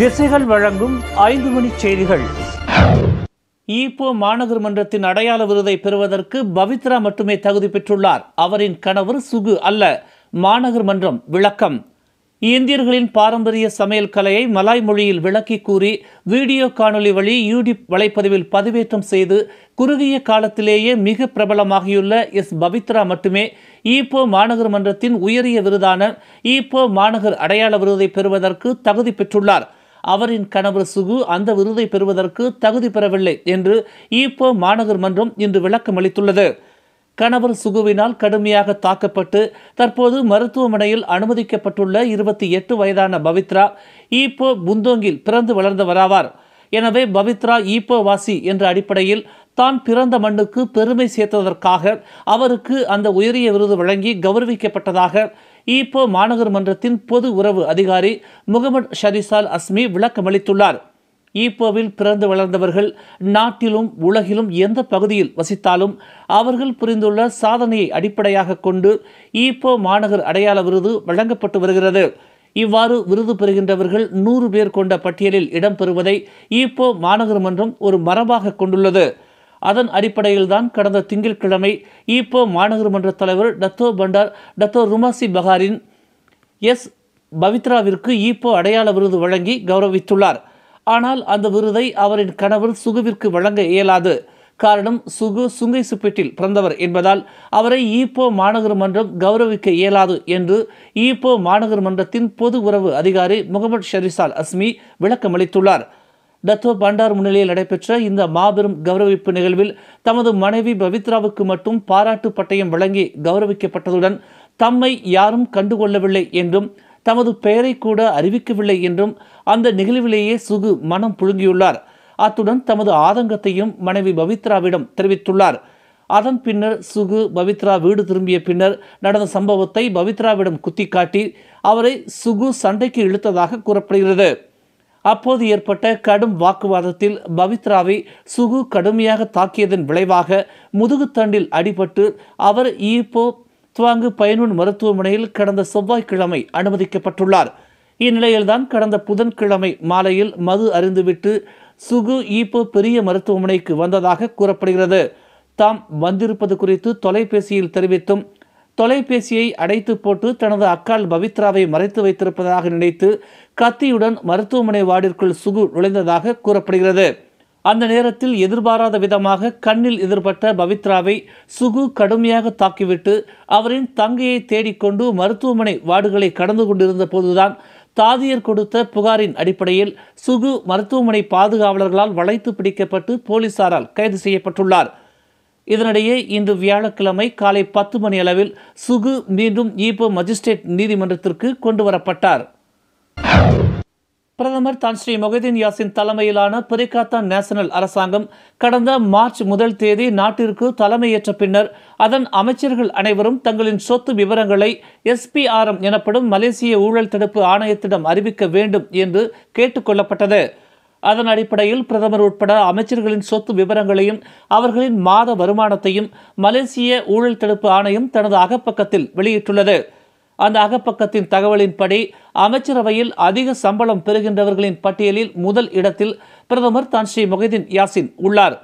திசைகள் வழங்கும் ஐந்து மணி செய்திகள் ஈப்போ மாநகர் மன்றத்தின் அடையாள விருதை பெறுவதற்கு பவித்ரா மட்டுமே தகுதி பெற்றுள்ளார் அவரின் கணவர் சுகு அல்ல மாநகர் மன்றம் விளக்கம் இந்தியர்களின் பாரம்பரிய சமையல் கலையை மலாய் மொழியில் விளக்கி கூறி வீடியோ காணொலி வழி யூடியூப் வலைப்பதிவில் பதிவேற்றம் செய்து குறுகிய காலத்திலேயே மிக பிரபலமாகியுள்ள எஸ் பவித்ரா மட்டுமே ஈப்போ மாநகர் மன்றத்தின் உயரிய விருதான ஈப்போ மாநகர் அடையாள விருதை பெறுவதற்கு தகுதி பெற்றுள்ளார் அவரின் கணவர் சுகு அந்த விருதை பெறுவதற்கு தகுதி பெறவில்லை என்று ஈப்போ மாநகர் மன்றம் இன்று விளக்கம் அளித்துள்ளது கணவர் சுகுவினால் கடுமையாக தாக்கப்பட்டு தற்போது மருத்துவமனையில் அனுமதிக்கப்பட்டுள்ள இருபத்தி எட்டு வயதான பவித்ரா ஈப்போ புந்தோங்கில் பிறந்து வளர்ந்தவராவார் எனவே பவித்ரா ஈப்போ வாசி என்ற அடிப்படையில் தான் பிறந்த மண்ணுக்கு பெருமை சேர்த்ததற்காக அவருக்கு அந்த உயரிய விருது வழங்கி கௌரவிக்கப்பட்டதாக ஈப்போ மாநகர்மன்றத்தின் பொது உறவு அதிகாரி முகமது ஷரிசால் அஸ்மி விளக்கமளித்துள்ளார் ஈப்போவில் பிறந்து வளர்ந்தவர்கள் நாட்டிலும் உலகிலும் எந்த பகுதியில் வசித்தாலும் அவர்கள் புரிந்துள்ள சாதனையை அடிப்படையாக கொண்டு ஈப்போ மாநகர் அடையாள விருது வழங்கப்பட்டு வருகிறது இவ்வாறு விருது பெறுகின்றவர்கள் நூறு பேர் கொண்ட பட்டியலில் இடம்பெறுவதை ஈப்போ மாநகர் மன்றம் ஒரு மரபாக கொண்டுள்ளது அதன் அடிப்படையில் தான் கடந்த திங்கட்கிழமை ஈப்போ மாநகர்மன்ற தலைவர் டத்தோ பண்டார் டத்தோ ருமாசி பகாரின் எஸ் பவித்ராவிற்கு ஈப்போ அடையாள விருது வழங்கி கௌரவித்துள்ளார் ஆனால் அந்த விருதை அவரின் கணவர் சுகுவிற்கு வழங்க இயலாது காரணம் சுகு சுங்கை சுப்பேட்டில் பிறந்தவர் என்பதால் அவரை ஈப்போ மாநகர் மன்றம் கௌரவிக்க இயலாது என்று ஈப்போ மாநகர் மன்றத்தின் பொது உறவு அதிகாரி முகமது ஷரிசால் அஸ்மி விளக்கமளித்துள்ளார் டத்தோ பண்டார் முன்னிலையில் நடைபெற்ற இந்த மாபெரும் கௌரவிப்பு நிகழ்வில் தமது மனைவி பவித்ராவுக்கு மட்டும் பாராட்டு பட்டயம் வழங்கி கௌரவிக்கப்பட்டதுடன் தம்மை யாரும் கண்டுகொள்ளவில்லை என்றும் தமது பெயரை கூட அறிவிக்கவில்லை என்றும் அந்த நிகழ்விலேயே சுகு மனம் புழுங்கியுள்ளார் அத்துடன் தமது ஆதங்கத்தையும் மனைவி பவித்ராவிடம் தெரிவித்துள்ளார் அதன் பின்னர் சுகு பவித்ரா வீடு திரும்பிய பின்னர் நடந்த சம்பவத்தை பவித்ராவிடம் காட்டி அவரை சுகு சண்டைக்கு இழுத்ததாக கூறப்படுகிறது அப்போது ஏற்பட்ட கடும் வாக்குவாதத்தில் பவித்ராவை சுகு கடுமையாக தாக்கியதன் விளைவாக முதுகுத்தண்டில் அடிபட்டு அவர் ஈப்போ துவாங்கு பயனுன் மருத்துவமனையில் கடந்த செவ்வாய்க்கிழமை அனுமதிக்கப்பட்டுள்ளார் இந்நிலையில்தான் கடந்த புதன்கிழமை மாலையில் மது அறிந்துவிட்டு சுகு ஈப்போ பெரிய மருத்துவமனைக்கு வந்ததாக கூறப்படுகிறது தாம் வந்திருப்பது குறித்து தொலைபேசியில் தெரிவித்தும் தொலைபேசியை அடைத்து போட்டு தனது அக்கால் பவித்ராவை மறைத்து வைத்திருப்பதாக நினைத்து கத்தியுடன் மருத்துவமனை வார்டிற்குள் சுகு நுழைந்ததாக கூறப்படுகிறது அந்த நேரத்தில் எதிர்பாராத விதமாக கண்ணில் எதிர்பட்ட பவித்ராவை சுகு கடுமையாக தாக்கிவிட்டு அவரின் தங்கையை தேடிக்கொண்டு மருத்துவமனை வார்டுகளை கடந்து கொண்டிருந்த போதுதான் தாதியர் கொடுத்த புகாரின் அடிப்படையில் சுகு மருத்துவமனை பாதுகாவலர்களால் வளைத்து பிடிக்கப்பட்டு போலீசாரால் கைது செய்யப்பட்டுள்ளார் இதனிடையே இன்று வியாழக்கிழமை காலை பத்து மணி அளவில் சுகு மீண்டும் ஈபோ மஜிஸ்ட்ரேட் நீதிமன்றத்திற்கு கொண்டு வரப்பட்டார் பிரதமர் தான் ஸ்ரீ மொஹதீன் யாசின் தலைமையிலான பிரிகாத்தான் நேஷனல் அரசாங்கம் கடந்த மார்ச் முதல் தேதி நாட்டிற்கு தலைமையேற்ற பின்னர் அதன் அமைச்சர்கள் அனைவரும் தங்களின் சொத்து விவரங்களை எஸ்பிஆர்எம் எனப்படும் மலேசிய ஊழல் தடுப்பு ஆணையத்திடம் அறிவிக்க வேண்டும் என்று கேட்டுக்கொள்ளப்பட்டது அதன் அடிப்படையில் பிரதமர் உட்பட அமைச்சர்களின் சொத்து விவரங்களையும் அவர்களின் மாத வருமானத்தையும் மலேசிய ஊழல் தடுப்பு ஆணையம் தனது அகப்பக்கத்தில் வெளியிட்டுள்ளது அந்த அகப்பக்கத்தின் தகவலின்படி அமைச்சரவையில் அதிக சம்பளம் பெறுகின்றவர்களின் பட்டியலில் முதல் இடத்தில் பிரதமர் தான் ஸ்ரீ மொஹிதீன் யாசின் உள்ளார்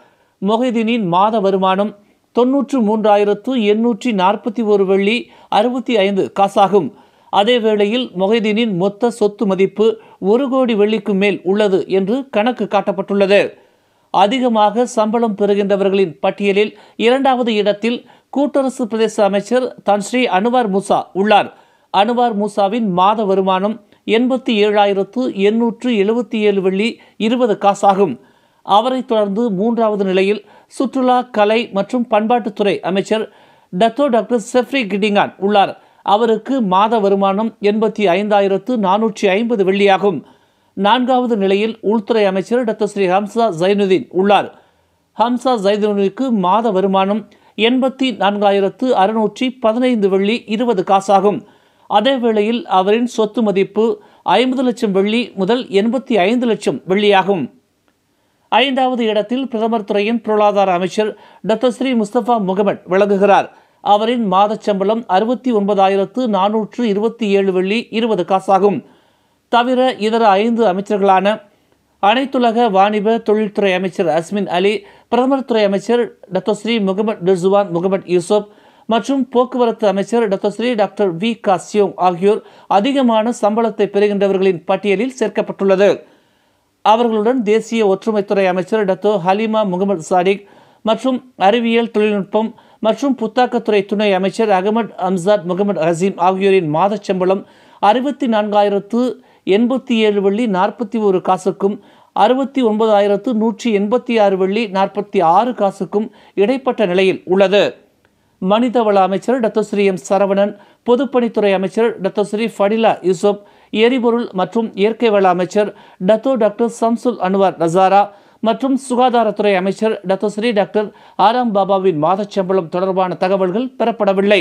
மொஹிதீனின் மாத வருமானம் தொன்னூற்று மூன்றாயிரத்து எண்ணூற்றி நாற்பத்தி ஒரு வெள்ளி அறுபத்தி ஐந்து காசாகும் அதே வேளையில் மொஹிதீனின் மொத்த சொத்து மதிப்பு ஒரு கோடி வெள்ளிக்கு மேல் உள்ளது என்று கணக்கு காட்டப்பட்டுள்ளது அதிகமாக சம்பளம் பெறுகின்றவர்களின் பட்டியலில் இரண்டாவது இடத்தில் கூட்டரசு பிரதேச அமைச்சர் தன்ஸ்ரீ அனுவார் மூசா உள்ளார் அனுவார் மூசாவின் மாத வருமானம் எண்பத்தி ஏழாயிரத்து எண்ணூற்று எழுபத்தி ஏழு வெள்ளி இருபது காசாகும் அவரைத் தொடர்ந்து மூன்றாவது நிலையில் சுற்றுலா கலை மற்றும் பண்பாட்டுத்துறை அமைச்சர் டத்தோ டாக்டர் செஃப்ரி கிடிங்கான் உள்ளார் அவருக்கு மாத வருமானம் எண்பத்தி ஐந்தாயிரத்து நானூற்றி ஐம்பது வெள்ளியாகும் நான்காவது நிலையில் உள்துறை அமைச்சர் டாக்டர் ஸ்ரீ ஹம்சா ஜைனுதீன் உள்ளார் ஹம்சா ஜைனுதீனுக்கு மாத வருமானம் எண்பத்தி நான்காயிரத்து அறுநூற்றி பதினைந்து வெள்ளி இருபது காசாகும் அதே வேளையில் அவரின் சொத்து மதிப்பு ஐம்பது லட்சம் வெள்ளி முதல் எண்பத்தி ஐந்து லட்சம் வெள்ளியாகும் ஐந்தாவது இடத்தில் பிரதமர் துறையின் பொருளாதார அமைச்சர் டாக்டர் ஸ்ரீ முஸ்தபா முகமட் விளங்குகிறார் அவரின் மாதச் சம்பளம் அறுபத்தி ஒன்பதாயிரத்து நானூற்று இருபத்தி ஏழு வெள்ளி இருபது காசாகும் தவிர இதர ஐந்து அமைச்சர்களான அனைத்துலக வாணிப தொழில்துறை அமைச்சர் அஸ்மின் அலி பிரதமர் துறை அமைச்சர் Datuk Seri Mohamed Redzuan Mohamed Yusof மற்றும் போக்குவரத்து அமைச்சர் டத்தோஸ்ரீ டாக்டர் வி காசியோங் ஆகியோர் அதிகமான சம்பளத்தை பெறுகின்றவர்களின் பட்டியலில் சேர்க்கப்பட்டுள்ளது அவர்களுடன் தேசிய ஒற்றுமைத்துறை அமைச்சர் டத்தோ ஹலீமா முகமது சாடிக் மற்றும் அறிவியல் தொழில்நுட்பம் மற்றும் புத்தாக்கத்துறை துணை அமைச்சர் அகமட் அம்சாத் முகமது ஹசீம் ஆகியோரின் மாத சம்பளம் அறுபத்தி நான்காயிரத்து எண்பத்தி ஏழு வள்ளி நாற்பத்தி ஒரு காசுக்கும் அறுபத்தி ஒன்பதாயிரத்து நூற்றி எண்பத்தி ஆறு வள்ளி நாற்பத்தி ஆறு காசுக்கும் இடைப்பட்ட நிலையில் உள்ளது மனிதவள அமைச்சர் டத்தோஸ்ரீ எம் சரவணன் பொதுப்பணித்துறை அமைச்சர் டத்தோஸ்ரீ ஃபடிலா யூசுப் எரிபொருள் மற்றும் இயற்கை வள அமைச்சர் Dato doctor Shamsul Anuar Nasarah மற்றும் சுகாதாரத்துறை அமைச்சர் டத்தோஸ்ரீ டாக்டர் ஆராம் பாபாவின் மாதச்சம்பளம் தொடர்பான தகவல்கள் பெறப்படவில்லை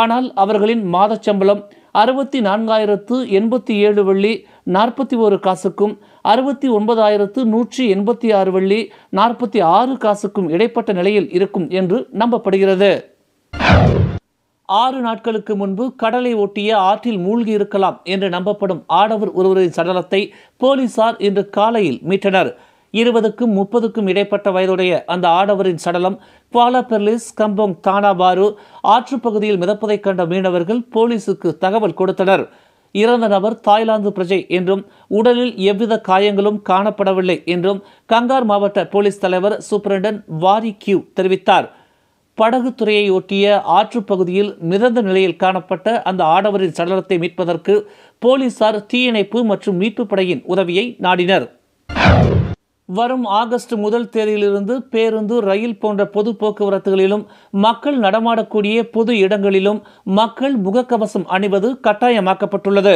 ஆனால் அவர்களின் மாதச்சம்பளம் அறுபத்தி நான்காயிரத்து எண்பத்தி ஏழு வள்ளி நாற்பத்தி ஒரு காசுக்கும் அறுபத்தி ஒன்பதாயிரத்து நூற்றி எண்பத்தி ஆறு வள்ளி நாற்பத்தி ஆறு காசுக்கும் இடைப்பட்ட நிலையில் இருக்கும் என்று நம்பப்படுகிறது ஆறு நாட்களுக்கு முன்பு கடலை ஒட்டிய ஆற்றில் மூழ்கி இருக்கலாம் என்று நம்பப்படும் ஆடவர் ஒருவரின் சடலத்தை போலீசார் இன்று காலையில் மீட்டனர் இருபதுக்கும் முப்பதுக்கும் இடைப்பட்ட வயதுடைய அந்த ஆடவரின் சடலம் குவாலா பெர்லிஸ் கம்போங் தானாபாரு ஆற்றுப்பகுதியில் மிதப்பதைக் கண்ட மீனவர்கள் போலீசுக்கு தகவல் கொடுத்தனர் இறந்த நபர் தாய்லாந்து பிரஜை என்றும் உடலில் எவ்வித காயங்களும் காணப்படவில்லை என்றும் கங்கார் மாவட்ட போலீஸ் தலைவர் சூப்பரண்டன் வாரி கியூ தெரிவித்தார் படகுத்துறையை ஒட்டிய ஆற்றுப்பகுதியில் மிதந்த நிலையில் காணப்பட்ட அந்த ஆடவரின் சடலத்தை மீட்பதற்கு போலீசார் தீயணைப்பு மற்றும் மீட்பு படையின் உதவியை நாடினர் வரும் ஆகஸ்ட் முதல் தேதியிலிருந்து பேருந்து ரயில் போன்ற பொது போக்குவரத்துகளிலும் மக்கள் நடமாடக்கூடிய பொது இடங்களிலும் மக்கள் முகக்கவசம் அணிவது கட்டாயமாக்கப்பட்டுள்ளது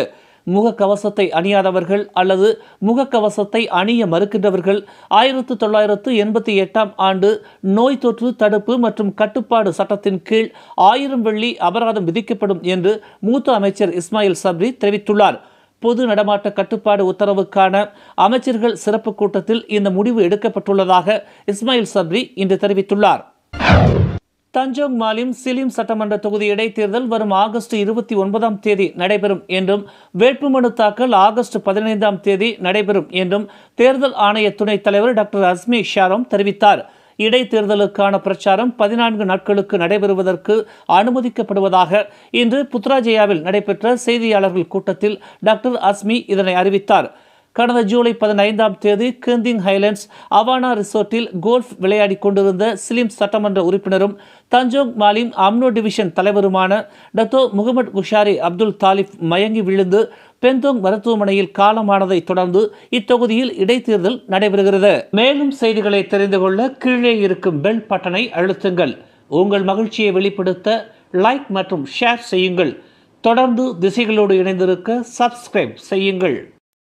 முகக்கவசத்தை அணியாதவர்கள் அல்லது முகக்கவசத்தை அணிய மறுக்கின்றவர்கள் ஆயிரத்து தொள்ளாயிரத்து எண்பத்தி எட்டாம் ஆண்டு நோய் தொற்று தடுப்பு மற்றும் கட்டுப்பாடு சட்டத்தின் கீழ் ஆயிரம் வெள்ளி அபராதம் விதிக்கப்படும் என்று மூத்த அமைச்சர் இஸ்மாயில் சப்ரி தெரிவித்துள்ளார் பொது நடமாட்ட கட்டுப்பாடு உத்தரவுக்கான அமைச்சர்கள் சிறப்பு கூட்டத்தில் இந்த முடிவு எடுக்கப்பட்டுள்ளதாக இஸ்மாயில் சப்ரி இன்று தெரிவித்துள்ளார் தஞ்சோங் மாலிம் சிலிம் சட்டமன்ற தொகுதி இடைத்தேர்தல் வரும் ஆகஸ்ட் இருபத்தி ஒன்பதாம் தேதி நடைபெறும் என்றும் வேட்புமனு தாக்கல் ஆகஸ்ட் பதினைந்தாம் தேதி நடைபெறும் என்றும் தேர்தல் ஆணைய துணைத் தலைவர் டாக்டர் அஸ்மி ஷாரோம் தெரிவித்தார் இடைத்தேர்தலுக்கான பிரச்சாரம் பதினான்கு நாட்களுக்கு நடைபெறுவதற்கு அனுமதிக்கப்படுவதாக இன்று புத்ராஜயாவில் நடைபெற்ற செய்தியாளர்கள் கூட்டத்தில் டாக்டர் அஸ்மி இதனை அறிவித்தார் கடந்த ஜூலை பதினைந்தாம் தேதி கேந்திங் ஹைலண்ட்ஸ் அவானா ரிசோர்ட்டில் கோல்ஃப் விளையாடி கொண்டிருந்த சிலிம் சட்டமன்ற உறுப்பினரும் தஞ்சோங் மாலிம் அம்னோ டிவிஷன் தலைவருமான Dato Mohamed Khusairi Abdul Talib மயங்கி விழுந்து பெந்தோங் மருத்துவமனையில் காலமானதை தொடர்ந்து இத்தொகுதியில் இடைத்தேர்தல் நடைபெறுகிறது மேலும் செய்திகளை தெரிந்து கொள்ள கீழே இருக்கும் பெல் பட்டனை அழுத்துங்கள் உங்கள் மகிழ்ச்சியை வெளிப்படுத்த லைக் மற்றும் ஷேர் செய்யுங்கள் தொடர்ந்து திசைகளோடு இணைந்திருக்க சப்ஸ்கிரைப் செய்யுங்கள்